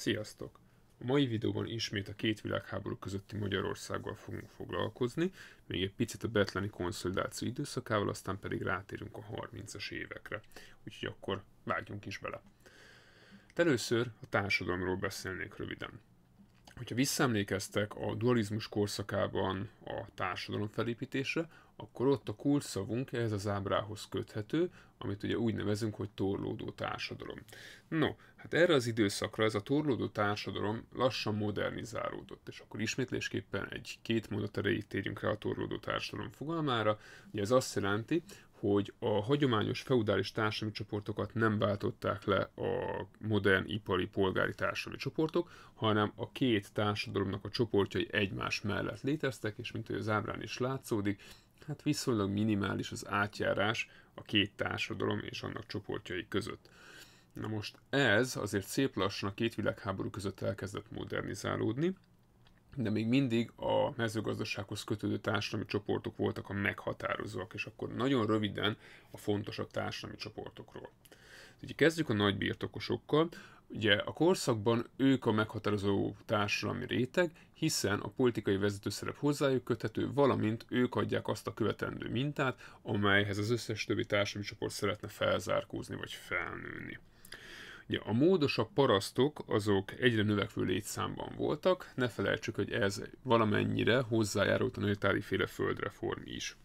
Sziasztok! A mai videóban ismét a két világháború közötti Magyarországgal fogunk foglalkozni, még egy picit a betleni konszolidáció időszakával, aztán pedig rátérünk a 30-as évekre. Úgyhogy akkor vágjunk is bele. De hát először a társadalomról beszélnék röviden. Hogyha visszaemlékeztek a dualizmus korszakában a társadalom felépítésre, akkor ott a kulcsszavunk ehhez az ábrához köthető, amit ugye úgy nevezünk, hogy torlódó társadalom. No, hát erre az időszakra ez a torlódó társadalom lassan modernizálódott, és akkor ismétlésképpen egy-két mondat erejét térjünk rá a torlódó társadalom fogalmára. Ugye ez azt jelenti, hogy a hagyományos feudális társadalmi csoportokat nem váltották le a modern ipari polgári társadalmi csoportok, hanem a két társadalomnak a csoportjai egymás mellett léteztek, és mint hogy az ábrán is látszódik, hát viszonylag minimális az átjárás a két társadalom és annak csoportjai között. Na most ez azért szép lassan a két világháború között elkezdett modernizálódni, de még mindig a mezőgazdasághoz kötődő társadalmi csoportok voltak a meghatározóak, és akkor nagyon röviden a fontosabb társadalmi csoportokról. Ugye kezdjük a nagybirtokosokkal, Ugye a korszakban ők a meghatározó társadalmi réteg, hiszen a politikai vezetőszerep hozzájuk köthető, valamint ők adják azt a követendő mintát, amelyhez az összes többi társadalmi csoport szeretne felzárkózni vagy felnőni. Ugye a módosabb parasztok azok egyre növekvő létszámban voltak, ne felejtsük, hogy ez valamennyire hozzájárult a nőtári féle földreform is.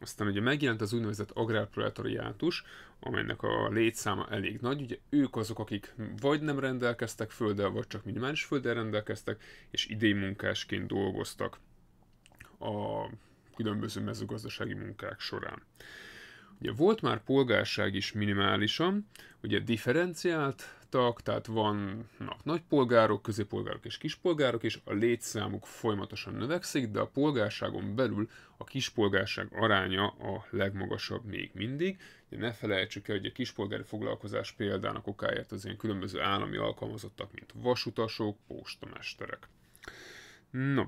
Aztán ugye megjelent az úgynevezett agrárproletariátus, amelynek a létszáma elég nagy. Ugye ők azok, akik vagy nem rendelkeztek földdel, vagy csak minimális földdel rendelkeztek, és munkásként dolgoztak a különböző mezőgazdasági munkák során. Ugye volt már polgárság is minimálisan, ugye differenciált vágtak, tehát vannak nagypolgárok, középpolgárok és kispolgárok, és a létszámuk folyamatosan növekszik, de a polgárságon belül a kispolgárság aránya a legmagasabb még mindig. ne felejtsük el, hogy a kispolgári foglalkozás példának okáért az ilyen különböző állami alkalmazottak, mint vasutasok, postamesterek. No,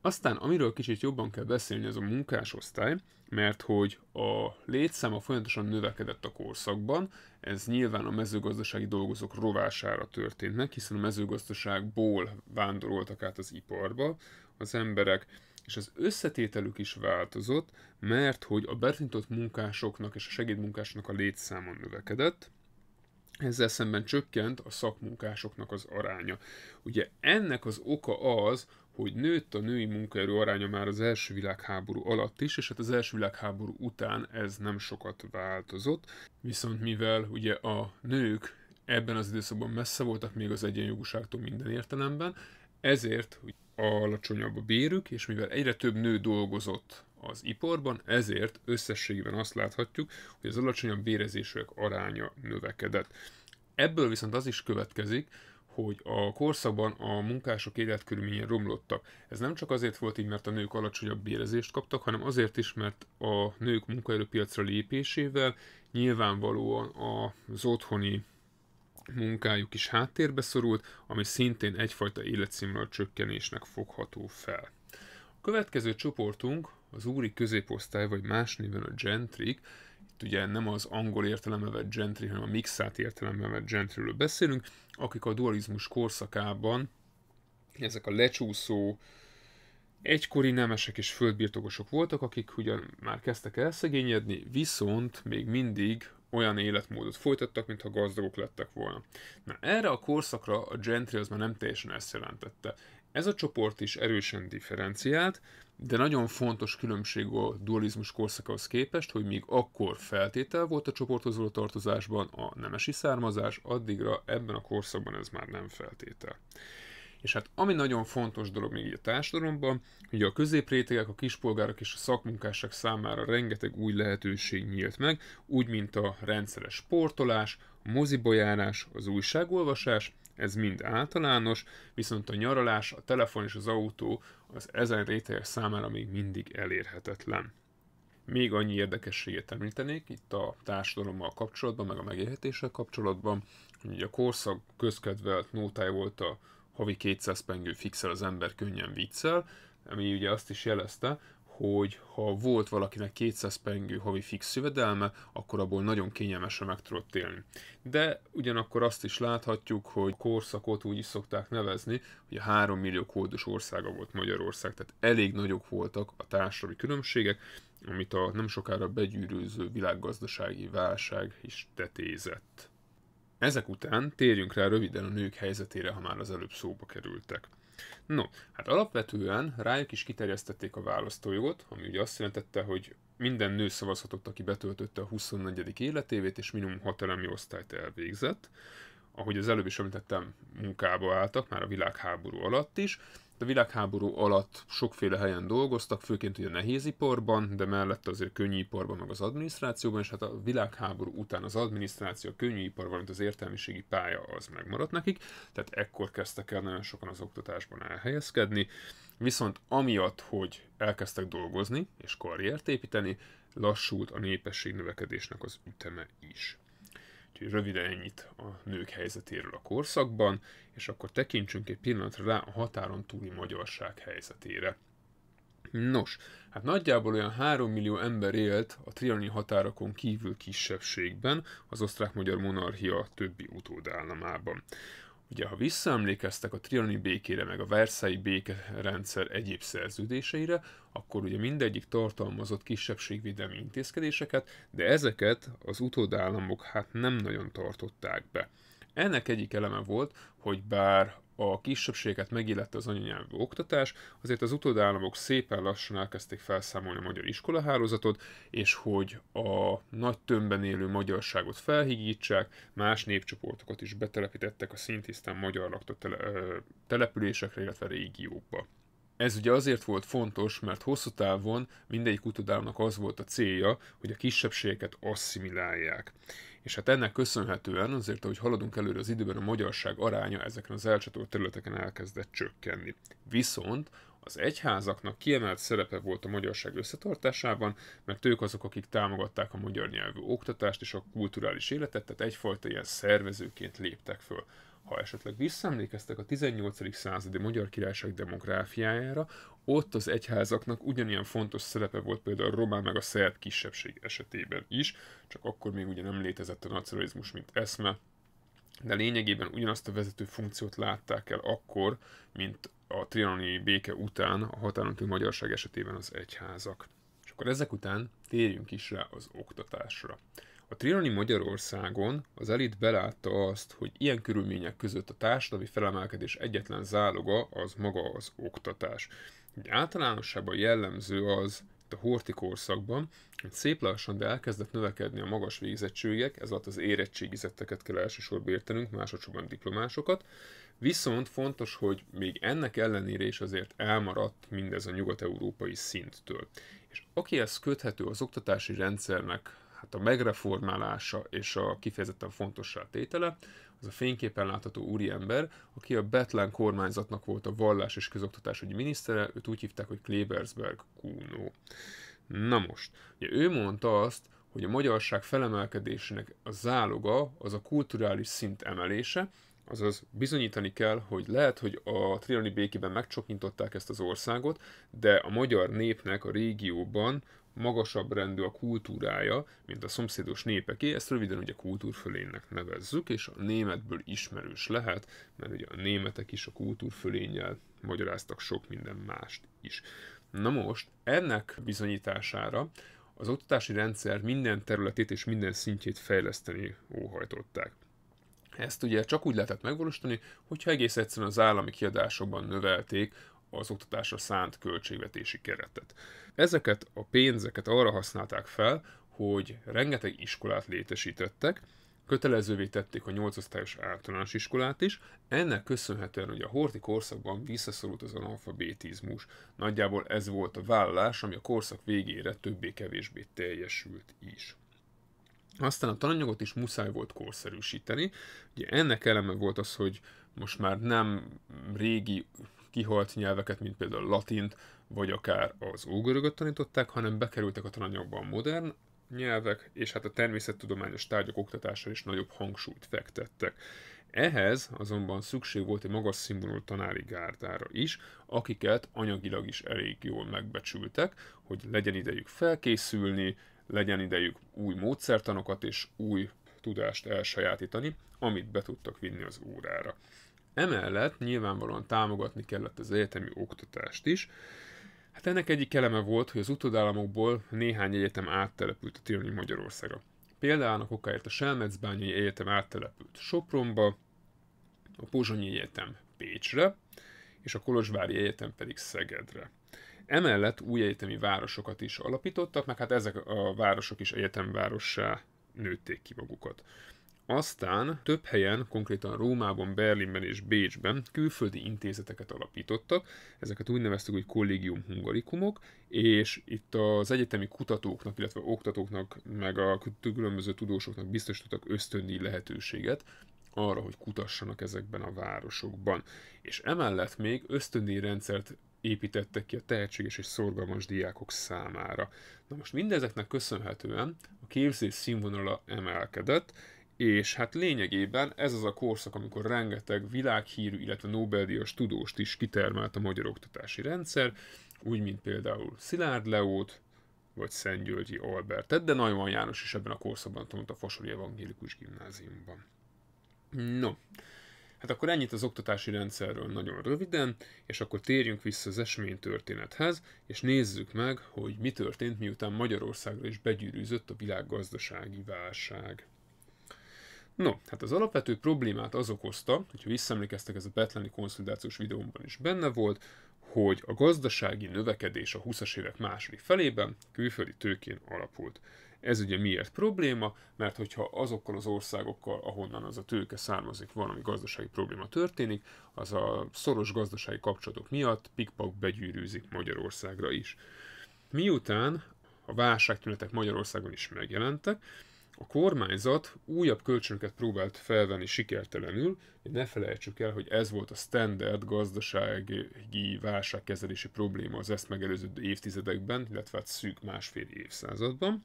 aztán, amiről kicsit jobban kell beszélni, ez a munkásosztály, mert hogy a létszáma folyamatosan növekedett a korszakban, ez nyilván a mezőgazdasági dolgozók rovására történt meg, hiszen a mezőgazdaságból vándoroltak át az iparba az emberek, és az összetételük is változott, mert hogy a betrintott munkásoknak és a segédmunkásoknak a létszáma növekedett, ezzel szemben csökkent a szakmunkásoknak az aránya. Ugye ennek az oka az, hogy nőtt a női munkaerő aránya már az első világháború alatt is, és hát az első világháború után ez nem sokat változott, viszont mivel ugye a nők ebben az időszakban messze voltak még az egyenjogúságtól minden értelemben, ezért alacsonyabb a bérük, és mivel egyre több nő dolgozott az iparban, ezért összességében azt láthatjuk, hogy az alacsonyabb bérezések aránya növekedett. Ebből viszont az is következik, hogy a korszakban a munkások életkörülménye romlottak. Ez nem csak azért volt így, mert a nők alacsonyabb bérezést kaptak, hanem azért is, mert a nők munkaerőpiacra lépésével nyilvánvalóan az otthoni munkájuk is háttérbe szorult, ami szintén egyfajta életszínvonal csökkenésnek fogható fel. A következő csoportunk az úri középosztály, vagy más néven a gentrik, itt ugye nem az angol értelemben vett gentry, hanem a mixát értelemben vett gentryről beszélünk, akik a dualizmus korszakában ezek a lecsúszó, egykori nemesek és földbirtokosok voltak, akik ugyan már kezdtek elszegényedni, viszont még mindig olyan életmódot folytattak, mintha gazdagok lettek volna. Na erre a korszakra a gentry az már nem teljesen ezt jelentette. Ez a csoport is erősen differenciált, de nagyon fontos különbség a dualizmus korszakhoz képest, hogy még akkor feltétel volt a csoporthoz való tartozásban a nemesi származás, addigra ebben a korszakban ez már nem feltétel. És hát ami nagyon fontos dolog még így a társadalomban, hogy a középrétegek, a kispolgárok és a szakmunkások számára rengeteg új lehetőség nyílt meg, úgy mint a rendszeres sportolás, a moziba járás, az újságolvasás, ez mind általános, viszont a nyaralás, a telefon és az autó az ezen réteg számára még mindig elérhetetlen. Még annyi érdekességet említenék itt a társadalommal kapcsolatban, meg a megélhetéssel kapcsolatban, hogy a korszak közkedvelt nótája volt a havi 200 pengő fixel az ember könnyen viccel, ami ugye azt is jelezte, hogy ha volt valakinek 200 pengő havi fix jövedelme, akkor abból nagyon kényelmesen meg tudott élni. De ugyanakkor azt is láthatjuk, hogy korszakot úgy is szokták nevezni, hogy a 3 millió kódos országa volt Magyarország, tehát elég nagyok voltak a társadalmi különbségek, amit a nem sokára begyűrűző világgazdasági válság is tetézett. Ezek után térjünk rá röviden a nők helyzetére, ha már az előbb szóba kerültek. No, hát alapvetően rájuk is kiterjesztették a választójogot, ami ugye azt jelentette, hogy minden nő szavazhatott, aki betöltötte a 24. életévét, és minimum 6 elemi osztályt elvégzett. Ahogy az előbb is említettem, munkába álltak, már a világháború alatt is, a világháború alatt sokféle helyen dolgoztak, főként ugye nehéziparban, de mellett azért könnyűiparban, meg az adminisztrációban, és hát a világháború után az adminisztráció, a könnyűipar, valamint az értelmiségi pálya az megmaradt nekik, tehát ekkor kezdtek el nagyon sokan az oktatásban elhelyezkedni, viszont amiatt, hogy elkezdtek dolgozni és karriert építeni, lassult a népesség növekedésnek az üteme is. Úgyhogy röviden ennyit a nők helyzetéről a korszakban, és akkor tekintsünk egy pillanatra rá a határon túli magyarság helyzetére. Nos, hát nagyjából olyan 3 millió ember élt a trianoni határokon kívül kisebbségben, az osztrák-magyar monarchia többi utódállamában. Ugye, ha visszaemlékeztek a trianoni békére, meg a versai békerendszer egyéb szerződéseire, akkor ugye mindegyik tartalmazott kisebbségvédelmi intézkedéseket, de ezeket az utódállamok hát nem nagyon tartották be. Ennek egyik eleme volt, hogy bár a kisebbséget megillette az anyanyelvű oktatás, azért az utódállamok szépen lassan elkezdték felszámolni a magyar iskolahálózatot, és hogy a nagy tömbben élő magyarságot felhigítsák, más népcsoportokat is betelepítettek a szintisztán magyar lakta településekre, illetve régiókba. Ez ugye azért volt fontos, mert hosszú távon mindegyik kutatának az volt a célja, hogy a kisebbségeket asszimilálják. És hát ennek köszönhetően azért, ahogy haladunk előre az időben, a magyarság aránya ezeken az elcsatolt területeken elkezdett csökkenni. Viszont az egyházaknak kiemelt szerepe volt a magyarság összetartásában, mert ők azok, akik támogatták a magyar nyelvű oktatást és a kulturális életet, tehát egyfajta ilyen szervezőként léptek föl. Ha esetleg visszaemlékeztek a 18. századi magyar királyság demográfiájára, ott az egyházaknak ugyanilyen fontos szerepe volt például a román meg a szerb kisebbség esetében is, csak akkor még ugye nem létezett a nacionalizmus, mint eszme, de lényegében ugyanazt a vezető funkciót látták el akkor, mint a trianoni béke után a határon túl magyarság esetében az egyházak. És akkor ezek után térjünk is rá az oktatásra. A Trianoni Magyarországon az elit belátta azt, hogy ilyen körülmények között a társadalmi felemelkedés egyetlen záloga az maga az oktatás. Egy általánosában jellemző az, a horti korszakban, hogy szép lassan, de elkezdett növekedni a magas végzettségek, ez alatt az érettségizetteket kell elsősorban értenünk, másodszorban diplomásokat, viszont fontos, hogy még ennek ellenére is azért elmaradt mindez a nyugat-európai szinttől. És ezt köthető az oktatási rendszernek hát a megreformálása és a kifejezetten fontossá tétele, az a fényképen látható úriember, aki a Betlen kormányzatnak volt a vallás és közoktatásügyi minisztere, őt úgy hívták, hogy Klebersberg Kuno. Na most, ugye ő mondta azt, hogy a magyarság felemelkedésének a záloga az a kulturális szint emelése, azaz bizonyítani kell, hogy lehet, hogy a trianoni békében megcsokintották ezt az országot, de a magyar népnek a régióban magasabb rendű a kultúrája, mint a szomszédos népeké, ezt röviden ugye kultúrfölénynek nevezzük, és a németből ismerős lehet, mert ugye a németek is a kultúrfölénnyel magyaráztak sok minden mást is. Na most, ennek bizonyítására az oktatási rendszer minden területét és minden szintjét fejleszteni óhajtották. Ezt ugye csak úgy lehetett megvalósítani, hogyha egész egyszerűen az állami kiadásokban növelték az oktatásra szánt költségvetési keretet. Ezeket a pénzeket arra használták fel, hogy rengeteg iskolát létesítettek, kötelezővé tették a 8 osztályos általános iskolát is, ennek köszönhetően ugye a horti korszakban visszaszorult az analfabétizmus. Nagyjából ez volt a vállás, ami a korszak végére többé-kevésbé teljesült is. Aztán a tananyagot is muszáj volt korszerűsíteni. Ugye ennek eleme volt az, hogy most már nem régi kihalt nyelveket, mint például latint, vagy akár az ógörögöt tanították, hanem bekerültek a tananyagba a modern nyelvek, és hát a természettudományos tárgyak oktatására is nagyobb hangsúlyt fektettek. Ehhez azonban szükség volt egy magas színvonalú tanári gárdára is, akiket anyagilag is elég jól megbecsültek, hogy legyen idejük felkészülni, legyen idejük új módszertanokat és új tudást elsajátítani, amit be tudtak vinni az órára. Emellett nyilvánvalóan támogatni kellett az egyetemi oktatást is, Hát ennek egyik eleme volt, hogy az utódállamokból néhány egyetem áttelepült a Tironi Magyarországra. a okáért a Selmecbányai Egyetem áttelepült Sopronba, a Pozsonyi Egyetem Pécsre, és a Kolozsvári Egyetem pedig Szegedre. Emellett új egyetemi városokat is alapítottak, meg hát ezek a városok is egyetemvárossá nőtték ki magukat. Aztán több helyen, konkrétan Rómában, Berlinben és Bécsben külföldi intézeteket alapítottak, ezeket úgy neveztük, hogy kollégium hungarikumok, és itt az egyetemi kutatóknak, illetve oktatóknak, meg a különböző tudósoknak biztosítottak ösztöndi lehetőséget, arra, hogy kutassanak ezekben a városokban. És emellett még ösztöndi rendszert építettek ki a tehetséges és szorgalmas diákok számára. Na most mindezeknek köszönhetően a képzés színvonala emelkedett, és hát lényegében ez az a korszak, amikor rengeteg világhírű, illetve Nobel-díjas tudóst is kitermelt a magyar oktatási rendszer, úgy, mint például Szilárd Leót, vagy Szent Györgyi Albertet, de Nagyvan János is ebben a korszakban tanult a Fasori Evangélikus Gimnáziumban. No, hát akkor ennyit az oktatási rendszerről nagyon röviden, és akkor térjünk vissza az eseménytörténethez, és nézzük meg, hogy mi történt, miután Magyarországra is begyűrűzött a világgazdasági válság. No, hát az alapvető problémát az okozta, hogyha visszaemlékeztek, ez a betleni konszolidációs videómban is benne volt, hogy a gazdasági növekedés a 20-as évek második felében külföldi tőkén alapult. Ez ugye miért probléma? Mert hogyha azokkal az országokkal, ahonnan az a tőke származik, valami gazdasági probléma történik, az a szoros gazdasági kapcsolatok miatt pikpak begyűrűzik Magyarországra is. Miután a válságtünetek Magyarországon is megjelentek, a kormányzat újabb kölcsönöket próbált felvenni sikertelenül, de ne felejtsük el, hogy ez volt a standard gazdasági válságkezelési probléma az ezt megelőző évtizedekben, illetve hát szűk másfél évszázadban.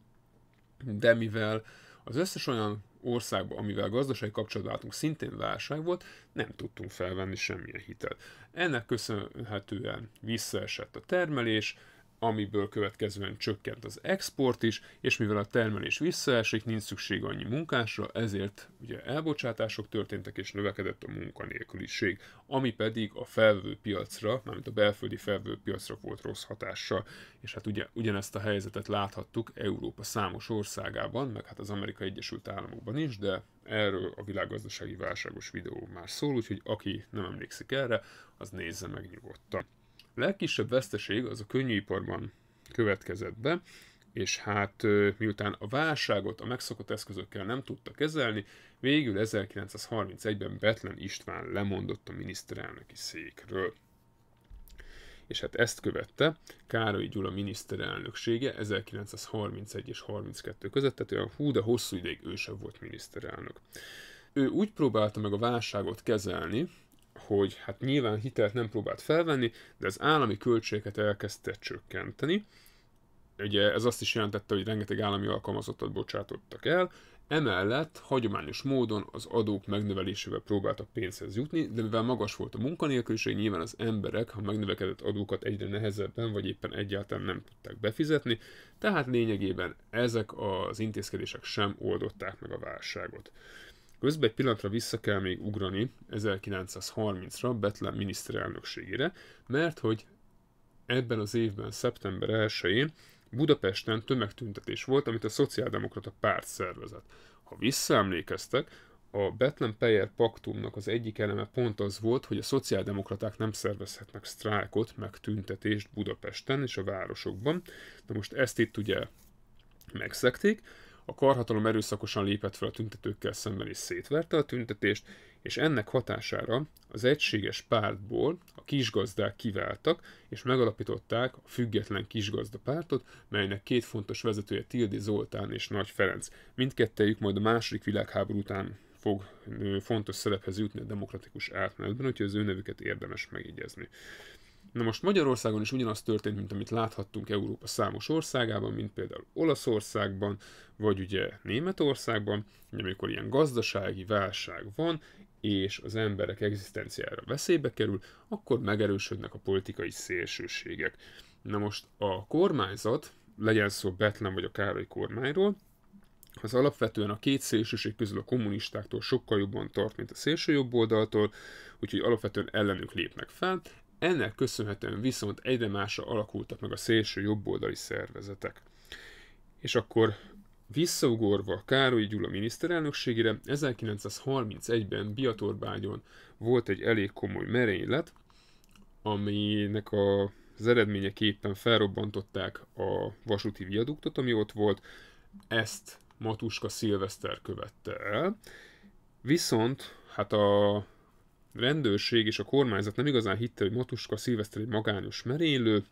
De mivel az összes olyan országban, amivel gazdasági kapcsolatunk szintén válság volt, nem tudtunk felvenni semmilyen hitelt. Ennek köszönhetően visszaesett a termelés, amiből következően csökkent az export is, és mivel a termelés visszaesik, nincs szükség annyi munkásra, ezért ugye elbocsátások történtek, és növekedett a munkanélküliség, ami pedig a felvő piacra, mármint a belföldi felvő piacra volt rossz hatással, és hát ugye ugyanezt a helyzetet láthattuk Európa számos országában, meg hát az Amerika Egyesült Államokban is, de erről a világgazdasági válságos videó már szól, úgyhogy aki nem emlékszik erre, az nézze meg nyugodtan legkisebb veszteség az a könnyűiparban következett be, és hát miután a válságot a megszokott eszközökkel nem tudta kezelni, végül 1931-ben Betlen István lemondott a miniszterelnöki székről. És hát ezt követte Károly Gyula miniszterelnöksége 1931 és 32 között, tehát olyan hú, de hosszú ideig ő sem volt miniszterelnök. Ő úgy próbálta meg a válságot kezelni, hogy hát nyilván hitelt nem próbált felvenni, de az állami költségeket elkezdte csökkenteni. Ugye ez azt is jelentette, hogy rengeteg állami alkalmazottat bocsátottak el, Emellett hagyományos módon az adók megnövelésével próbáltak pénzhez jutni, de mivel magas volt a munkanélküliség, nyilván az emberek, ha megnövekedett adókat egyre nehezebben, vagy éppen egyáltalán nem tudták befizetni, tehát lényegében ezek az intézkedések sem oldották meg a válságot. Közben egy pillanatra vissza kell még ugrani 1930-ra Betlen miniszterelnökségére, mert hogy ebben az évben, szeptember 1-én Budapesten tömegtüntetés volt, amit a Szociáldemokrata Párt szervezett. Ha visszaemlékeztek, a Betlen Payer paktumnak az egyik eleme pont az volt, hogy a szociáldemokraták nem szervezhetnek sztrájkot, meg tüntetést Budapesten és a városokban. Na most ezt itt ugye megszekték, a karhatalom erőszakosan lépett fel a tüntetőkkel szemben és szétverte a tüntetést, és ennek hatására az egységes pártból a kisgazdák kiváltak, és megalapították a független kisgazda pártot, melynek két fontos vezetője Tildi Zoltán és Nagy Ferenc. Mindkettejük majd a második világháború után fog fontos szerephez jutni a demokratikus átmenetben, úgyhogy az ő nevüket érdemes megígyezni. Na most Magyarországon is ugyanaz történt, mint amit láthattunk Európa számos országában, mint például Olaszországban, vagy ugye Németországban, hogy amikor ilyen gazdasági válság van, és az emberek egzisztenciára veszélybe kerül, akkor megerősödnek a politikai szélsőségek. Na most a kormányzat, legyen szó Betlen vagy a Károly kormányról, az alapvetően a két szélsőség közül a kommunistáktól sokkal jobban tart, mint a szélső jobb oldaltól, úgyhogy alapvetően ellenük lépnek fel, ennek köszönhetően viszont egyre másra alakultak meg a szélső jobboldali szervezetek. És akkor Visszaugorva Károly Gyula miniszterelnökségére 1931-ben Biatorbágyon volt egy elég komoly merénylet, aminek a az eredményeképpen felrobbantották a vasúti viaduktot, ami ott volt, ezt Matuska Szilveszter követte el, viszont hát a rendőrség és a kormányzat nem igazán hitte, hogy Matuska Szilveszter egy magányos merénylő,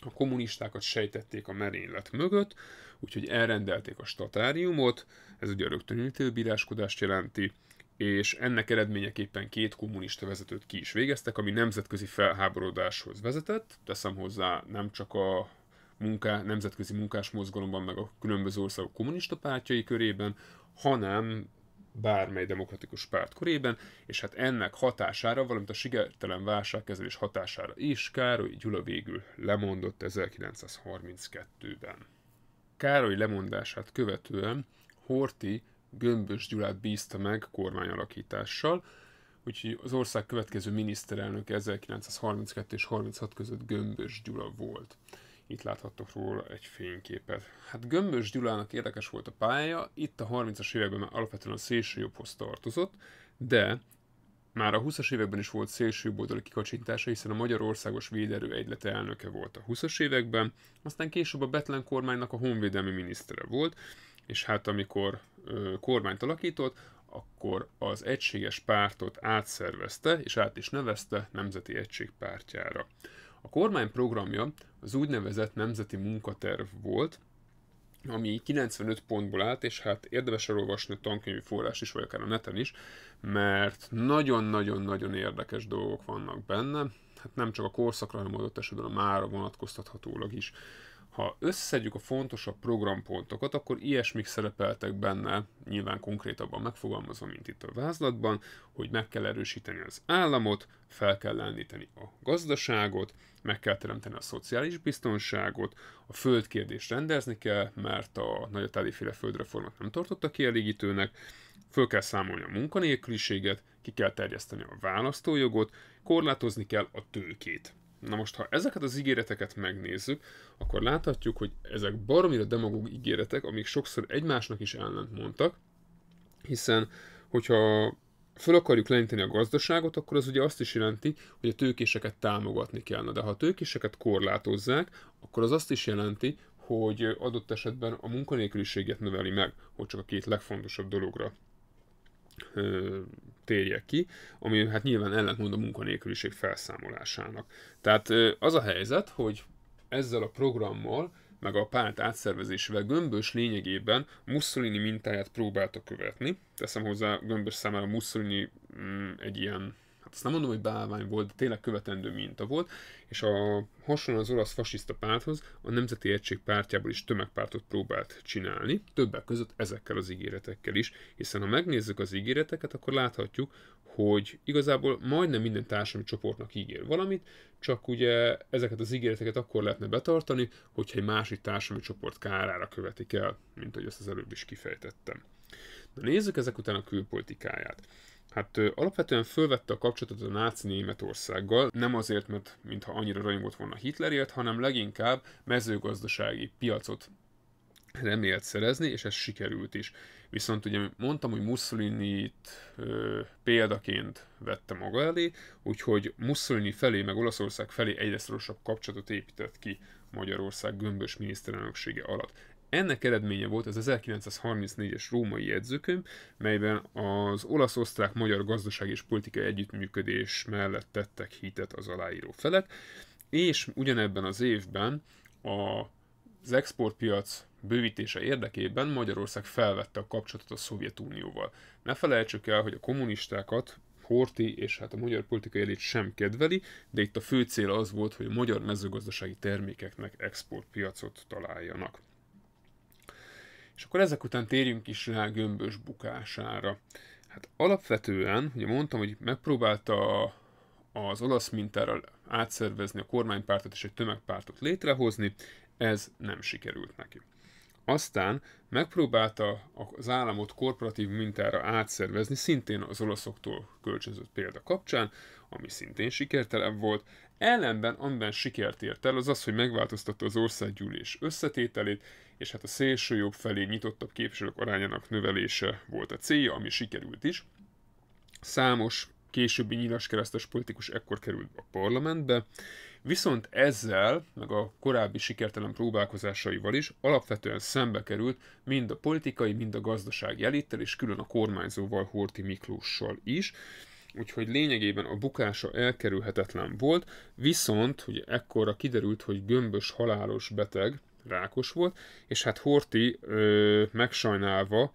a kommunistákat sejtették a merénylet mögött, úgyhogy elrendelték a statáriumot, ez ugye a rögtön ítélbíráskodást jelenti, és ennek eredményeképpen két kommunista vezetőt ki is végeztek, ami nemzetközi felháborodáshoz vezetett. Teszem hozzá nem csak a munká, nemzetközi munkásmozgalomban, meg a különböző országok kommunista pártjai körében, hanem bármely demokratikus párt körében, és hát ennek hatására, valamint a sikertelen válságkezelés hatására is Károly Gyula végül lemondott 1932-ben. Károly lemondását követően Horti Gömbös Gyulát bízta meg kormányalakítással, úgyhogy az ország következő miniszterelnök 1932 és 36 között Gömbös Gyula volt. Itt láthattok róla egy fényképet. Hát Gömbös Gyulának érdekes volt a pálya, itt a 30-as években már alapvetően a szélső jobbhoz tartozott, de már a 20-as években is volt szélsőjobboldali kikacsintása, hiszen a Magyarországos Véderő Egylete elnöke volt a 20-as években, aztán később a Betlen kormánynak a honvédelmi minisztere volt, és hát amikor ö, kormányt alakított, akkor az egységes pártot átszervezte, és át is nevezte Nemzeti Egység pártjára. A kormány programja az úgynevezett nemzeti munkaterv volt, ami 95 pontból állt, és hát érdemes elolvasni a tankönyvi forrás is, vagy akár a neten is, mert nagyon-nagyon-nagyon érdekes dolgok vannak benne, hát nem csak a korszakra, hanem adott esetben a mára vonatkoztathatólag is. Ha összeszedjük a fontosabb programpontokat, akkor ilyesmik szerepeltek benne, nyilván konkrétabban megfogalmazva, mint itt a vázlatban, hogy meg kell erősíteni az államot, fel kell lendíteni a gazdaságot, meg kell teremteni a szociális biztonságot, a földkérdést rendezni kell, mert a nagy nagyatáliféle földreformat nem tartotta kielégítőnek, föl kell számolni a munkanélküliséget, ki kell terjeszteni a választójogot, korlátozni kell a tőkét. Na most, ha ezeket az ígéreteket megnézzük, akkor láthatjuk, hogy ezek baromira demagóg ígéretek, amik sokszor egymásnak is mondtak, hiszen, hogyha föl akarjuk lenyíteni a gazdaságot, akkor az ugye azt is jelenti, hogy a tőkéseket támogatni kellene. De ha a tőkéseket korlátozzák, akkor az azt is jelenti, hogy adott esetben a munkanélküliséget növeli meg, hogy csak a két legfontosabb dologra térje ki, ami hát nyilván ellentmond a munkanélküliség felszámolásának. Tehát az a helyzet, hogy ezzel a programmal, meg a párt átszervezésével gömbös lényegében Mussolini mintáját próbálta követni. Teszem hozzá gömbös számára Mussolini mm, egy ilyen Hát azt nem mondom, hogy bálvány volt, de tényleg követendő minta volt, és a hasonlóan az olasz fasiszta párthoz a Nemzeti Egység pártjából is tömegpártot próbált csinálni, többek között ezekkel az ígéretekkel is, hiszen ha megnézzük az ígéreteket, akkor láthatjuk, hogy igazából majdnem minden társadalmi csoportnak ígér valamit, csak ugye ezeket az ígéreteket akkor lehetne betartani, hogyha egy másik társadalmi csoport kárára követik el, mint ahogy ezt az előbb is kifejtettem. Na nézzük ezek után a külpolitikáját. Hát ö, alapvetően fölvette a kapcsolatot a náci Németországgal, nem azért, mert mintha annyira rajongott volna Hitlerért, hanem leginkább mezőgazdasági piacot remélt szerezni, és ez sikerült is. Viszont ugye mondtam, hogy Mussolini-t ö, példaként vette maga elé, úgyhogy Mussolini felé, meg Olaszország felé egyre szorosabb kapcsolatot épített ki Magyarország gömbös miniszterelnöksége alatt. Ennek eredménye volt az 1934-es római jegyzőkönyv, melyben az olasz-osztrák-magyar gazdaság és politikai együttműködés mellett tettek hitet az aláíró felek, és ugyanebben az évben a az exportpiac bővítése érdekében Magyarország felvette a kapcsolatot a Szovjetunióval. Ne felejtsük el, hogy a kommunistákat Horti és hát a magyar politikai elit sem kedveli, de itt a fő cél az volt, hogy a magyar mezőgazdasági termékeknek exportpiacot találjanak. És akkor ezek után térjünk is rá gömbös bukására. Hát alapvetően, ugye mondtam, hogy megpróbálta az olasz mintára átszervezni a kormánypártot és egy tömegpártot létrehozni, ez nem sikerült neki. Aztán megpróbálta az államot korporatív mintára átszervezni, szintén az olaszoktól kölcsönzött példa kapcsán, ami szintén sikertelen volt, Ellenben, amiben sikert ért el, az az, hogy megváltoztatta az országgyűlés összetételét, és hát a szélső jobb felé nyitottabb képviselők arányának növelése volt a célja, ami sikerült is. Számos későbbi keresztes politikus ekkor került a parlamentbe, viszont ezzel, meg a korábbi sikertelen próbálkozásaival is alapvetően szembe került mind a politikai, mind a gazdasági elittel, és külön a kormányzóval Horti Miklóssal is, úgyhogy lényegében a bukása elkerülhetetlen volt, viszont ugye ekkora kiderült, hogy gömbös halálos beteg, rákos volt, és hát Horti ö, megsajnálva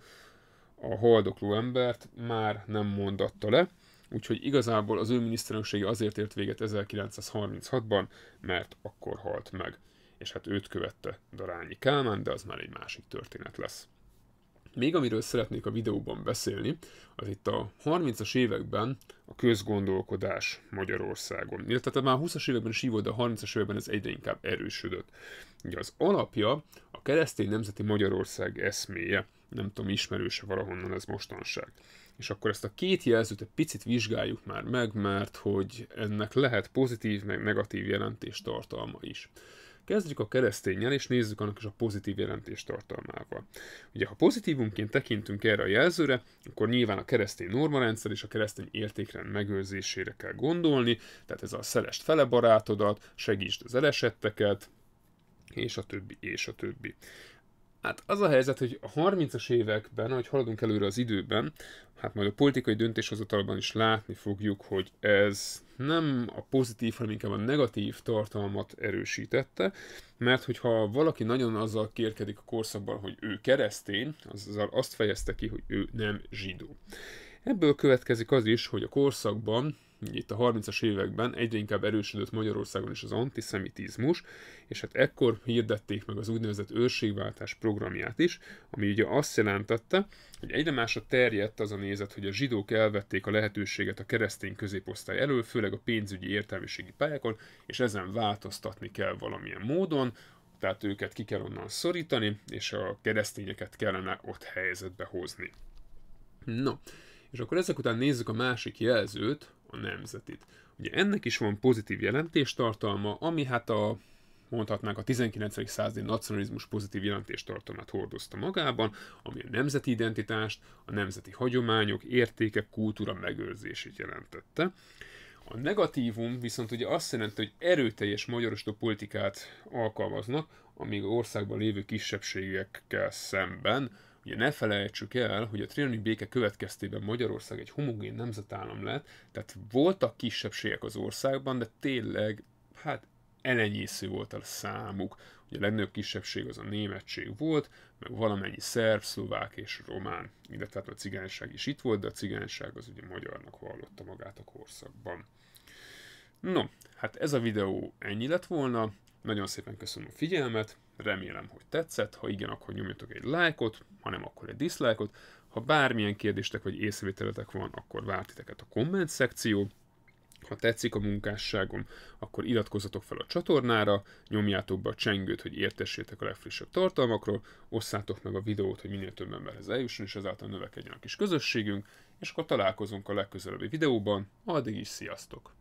a haldokló embert már nem mondatta le, úgyhogy igazából az ő miniszterelnöksége azért ért véget 1936-ban, mert akkor halt meg. És hát őt követte Darányi Kálmán, de az már egy másik történet lesz. Még amiről szeretnék a videóban beszélni, az itt a 30-as években a közgondolkodás Magyarországon. Illetve tehát már 20-as években is volt, de a 30-as években ez egyre inkább erősödött. Ugye az alapja a keresztény nemzeti Magyarország eszméje. Nem tudom, ismerőse valahonnan ez mostanság. És akkor ezt a két jelzőt egy picit vizsgáljuk már meg, mert hogy ennek lehet pozitív, meg negatív jelentés tartalma is. Kezdjük a keresztényel, és nézzük annak is a pozitív jelentéstartalmával. Ugye, ha pozitívunként tekintünk erre a jelzőre, akkor nyilván a keresztény normarendszer és a keresztény értékrend megőrzésére kell gondolni, tehát ez a szelest fele barátodat, segítsd az elesetteket, és a többi, és a többi. Hát az a helyzet, hogy a 30-as években, ahogy haladunk előre az időben, hát majd a politikai döntéshozatalban is látni fogjuk, hogy ez nem a pozitív, hanem inkább a negatív tartalmat erősítette, mert hogyha valaki nagyon azzal kérkedik a korszakban, hogy ő keresztény, azzal azt fejezte ki, hogy ő nem zsidó. Ebből következik az is, hogy a korszakban itt a 30-as években egyre inkább erősödött Magyarországon is az antiszemitizmus, és hát ekkor hirdették meg az úgynevezett őrségváltás programját is, ami ugye azt jelentette, hogy egyre másra terjedt az a nézet, hogy a zsidók elvették a lehetőséget a keresztény középosztály elől, főleg a pénzügyi értelmiségi pályákon, és ezen változtatni kell valamilyen módon, tehát őket ki kell onnan szorítani, és a keresztényeket kellene ott helyzetbe hozni. No, és akkor ezek után nézzük a másik jelzőt, a nemzetit. Ugye ennek is van pozitív jelentéstartalma, ami hát a mondhatnánk a 19. századi nacionalizmus pozitív jelentéstartalmát hordozta magában, ami a nemzeti identitást, a nemzeti hagyományok, értékek, kultúra megőrzését jelentette. A negatívum viszont ugye azt jelenti, hogy erőteljes magyarostó politikát alkalmaznak, amíg országban lévő kisebbségekkel szemben, Ugye ne felejtsük el, hogy a trianoni béke következtében Magyarország egy homogén nemzetállam lett, tehát voltak kisebbségek az országban, de tényleg, hát elenyésző volt a számuk. Ugye a legnagyobb kisebbség az a németség volt, meg valamennyi szerb, szlovák és román. Ide tehát a cigányság is itt volt, de a cigányság az ugye magyarnak vallotta magát a korszakban. No, hát ez a videó ennyi lett volna. Nagyon szépen köszönöm a figyelmet, Remélem, hogy tetszett, ha igen, akkor nyomjatok egy lájkot, ha nem, akkor egy diszlájkot. Ha bármilyen kérdéstek vagy észrevételetek van, akkor vártiteket a komment szekció. Ha tetszik a munkásságom, akkor iratkozzatok fel a csatornára, nyomjátok be a csengőt, hogy értessétek a legfrissebb tartalmakról, osszátok meg a videót, hogy minél több emberhez eljusson, és ezáltal növekedjen a kis közösségünk, és akkor találkozunk a legközelebbi videóban, addig is sziasztok!